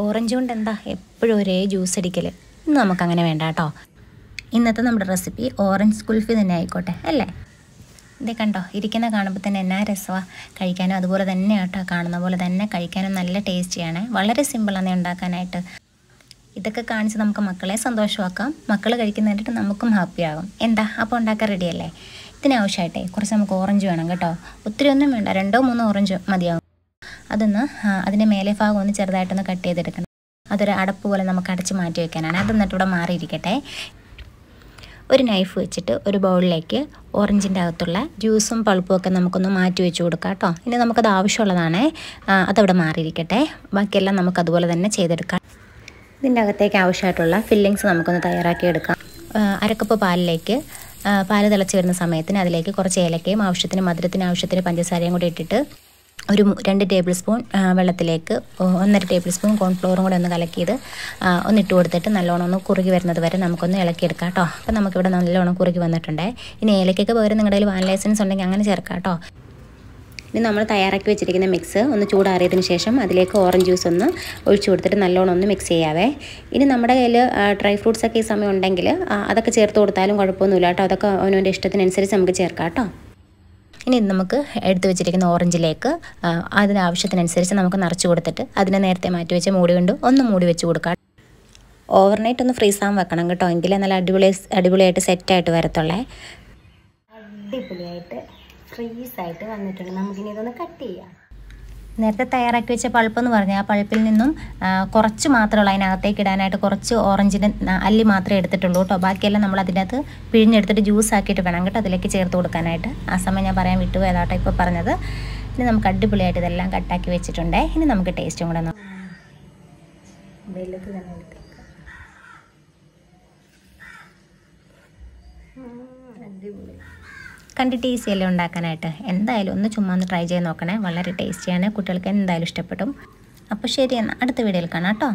orange കൊണ്ട് എന്താ എപ്പോഴും ഒരേ ജ്യൂസ് അടിക്കൽ ഇന്ന് നമുക്കങ്ങനെ വേണ്ട കേട്ടോ ഇന്നത്തെ നമ്മുടെ റെസിപ്പി ഓറഞ്ച് കുൽഫി തന്നെ ആയിക്കോട്ടെ അല്ലേ ഇതേ കണ്ടോ ഇരിക്കുന്ന കാണുമ്പോൾ തന്നെ എന്നാ രസമാണ് കഴിക്കാനും അതുപോലെ തന്നെ കേട്ടോ കാണുന്ന പോലെ തന്നെ കഴിക്കാനും നല്ല ടേസ്റ്റിയാണ് വളരെ സിമ്പിളാണ് ഉണ്ടാക്കാനായിട്ട് ഇതൊക്കെ കാണിച്ച് നമുക്ക് മക്കളെ സന്തോഷമാക്കാം മക്കൾ കഴിക്കുന്നതിനായിട്ട് നമുക്കും ഹാപ്പിയാകും എന്താ അപ്പോൾ ഉണ്ടാക്കാൻ റെഡിയല്ലേ ഇതിനാവശ്യമായിട്ടേ കുറച്ച് നമുക്ക് ഓറഞ്ച് വേണം കേട്ടോ ഒത്തിരി ഒന്നും വേണ്ട രണ്ടോ മൂന്നോ ഓറഞ്ച് മതിയാവും അതൊന്ന് അതിൻ്റെ മേലെ ഭാഗം ഒന്ന് ചെറുതായിട്ടൊന്ന് കട്ട് ചെയ്തെടുക്കണം അതൊരു അടപ്പ് പോലെ നമുക്ക് അടച്ച് മാറ്റി വയ്ക്കാനാണ് അതൊന്നിട്ട് ഇവിടെ മാറിയിരിക്കട്ടെ ഒരു നൈഫ് വെച്ചിട്ട് ഒരു ബൗളിലേക്ക് ഓറഞ്ചിൻ്റെ അകത്തുള്ള ജ്യൂസും പളുപ്പും ഒക്കെ നമുക്കൊന്ന് മാറ്റി വെച്ച് കൊടുക്കാം കേട്ടോ ഇനി നമുക്കത് ആവശ്യമുള്ളതാണേ അതവിടെ മാറിയിരിക്കട്ടെ ബാക്കിയെല്ലാം നമുക്ക് അതുപോലെ തന്നെ ചെയ്തെടുക്കാം ഇതിൻ്റെ അകത്തേക്ക് ആവശ്യമായിട്ടുള്ള ഫില്ലിങ്സ് നമുക്കൊന്ന് തയ്യാറാക്കി എടുക്കാം അരക്കപ്പ് പാലിലേക്ക് പാല് തിളച്ച് വരുന്ന സമയത്തിന് അതിലേക്ക് കുറച്ച് ഏലക്കയും ആവശ്യത്തിന് മധുരത്തിന് ആവശ്യത്തിന് പഞ്ചസാരയും കൂടി ഇട്ടിട്ട് ഒരു രണ്ട് ടേബിൾ സ്പൂൺ വെള്ളത്തിലേക്ക് ഒന്നര ടേബിൾ സ്പൂൺ കോൺഫ്ലോറും കൂടെ ഒന്ന് കലക്കിയത് ഒന്നിട്ട് കൊടുത്തിട്ട് നല്ലോണം ഒന്ന് കുറുകി വരുന്നത് വരെ നമുക്കൊന്ന് ഇളക്കിയെടുക്കാം കേട്ടോ അപ്പോൾ നമുക്കിവിടെ നല്ലോണം കുറുകി വന്നിട്ടുണ്ട് ഇനി ഏലക്കൊക്കെ പകരം നിങ്ങളുടെ കയ്യിൽ വാൻ ലൈസൻസ് ഉണ്ടെങ്കിൽ അങ്ങനെ ചേർക്കാം കേട്ടോ ഇനി നമ്മൾ തയ്യാറാക്കി വെച്ചിരിക്കുന്ന മിക്സ് ഒന്ന് ചൂടാറിയതിന് ശേഷം അതിലേക്ക് ഓറഞ്ച് ജ്യൂസ് ഒന്ന് ഒഴിച്ചു കൊടുത്തിട്ട് നല്ലോണം ഒന്ന് മിക്സ് ചെയ്യാവേ ഇനി നമ്മുടെ കയ്യിൽ ഡ്രൈ ഫ്രൂട്ട്സൊക്കെ ഈ സമയം ഉണ്ടെങ്കിൽ അതൊക്കെ ചേർത്ത് കൊടുത്താലും കുഴപ്പമൊന്നുമില്ല കേട്ടോ അതൊക്കെ അവനവൻ്റെ ഇഷ്ടത്തിനനുസരിച്ച് നമുക്ക് ചേർക്കാം കേട്ടോ ഇനി നമുക്ക് എടുത്തു വെച്ചിരിക്കുന്ന ഓറഞ്ചിലേക്ക് അതിനാവശ്യത്തിനനുസരിച്ച് നമുക്ക് നിറച്ച് കൊടുത്തിട്ട് അതിനെ നേരത്തെ മാറ്റി വെച്ച് മൂടി കൊണ്ട് ഒന്ന് മൂടി വെച്ച് കൊടുക്കാം ഓവർനൈറ്റ് ഒന്ന് ഫ്രീസ് വെക്കണം കേട്ടോ എങ്കിലേ നല്ല അടിപൊളി അടിപൊളിയായിട്ട് സെറ്റായിട്ട് വരത്തുള്ളേ അടിപൊളിയായിട്ട് ഫ്രീസായിട്ട് വന്നിട്ടുണ്ട് നമുക്കിനി ഇതൊന്ന് കട്ട് ചെയ്യാം നേരത്തെ തയ്യാറാക്കി വെച്ച പൾപ്പ് എന്ന് പറഞ്ഞാൽ ആ പൾപ്പിൽ നിന്നും കുറച്ച് മാത്രമേ ഉള്ളൂ അതിനകത്തേക്ക് ഇടാനായിട്ട് കുറച്ച് ഓറഞ്ചിൻ്റെ അല്ലി മാത്രമേ എടുത്തിട്ടുള്ളൂ കേട്ടോ ബാക്കിയെല്ലാം നമ്മൾ അതിൻ്റെ അകത്ത് പിഴിഞ്ഞെടുത്തിട്ട് ജ്യൂസ് ആക്കിയിട്ട് വേണം കേട്ടോ അതിലേക്ക് ചേർത്ത് കൊടുക്കാനായിട്ട് ആ സമയം ഞാൻ പറയാൻ പോയതാട്ടോ ഇപ്പോൾ പറഞ്ഞത് ഇനി നമുക്ക് അടിപൊളിയായിട്ട് ഇതെല്ലാം കട്ടാക്കി വെച്ചിട്ടുണ്ട് ഇനി നമുക്ക് ടേസ്റ്റും കൂടെ നോക്കാം തന്നെ അടിപൊളി കണ്ടിട്ട് അല്ലേ ഉണ്ടാക്കാനായിട്ട് എന്തായാലും ഒന്ന് ചുമ്മാ ഒന്ന് ട്രൈ ചെയ്ത് നോക്കണേ വളരെ ടേസ്റ്റിയാണ് കുട്ടികൾക്ക് എന്തായാലും ഇഷ്ടപ്പെടും അപ്പോൾ ശരി എന്നാൽ അടുത്ത വീഡിയോയിൽ കാണാം കേട്ടോ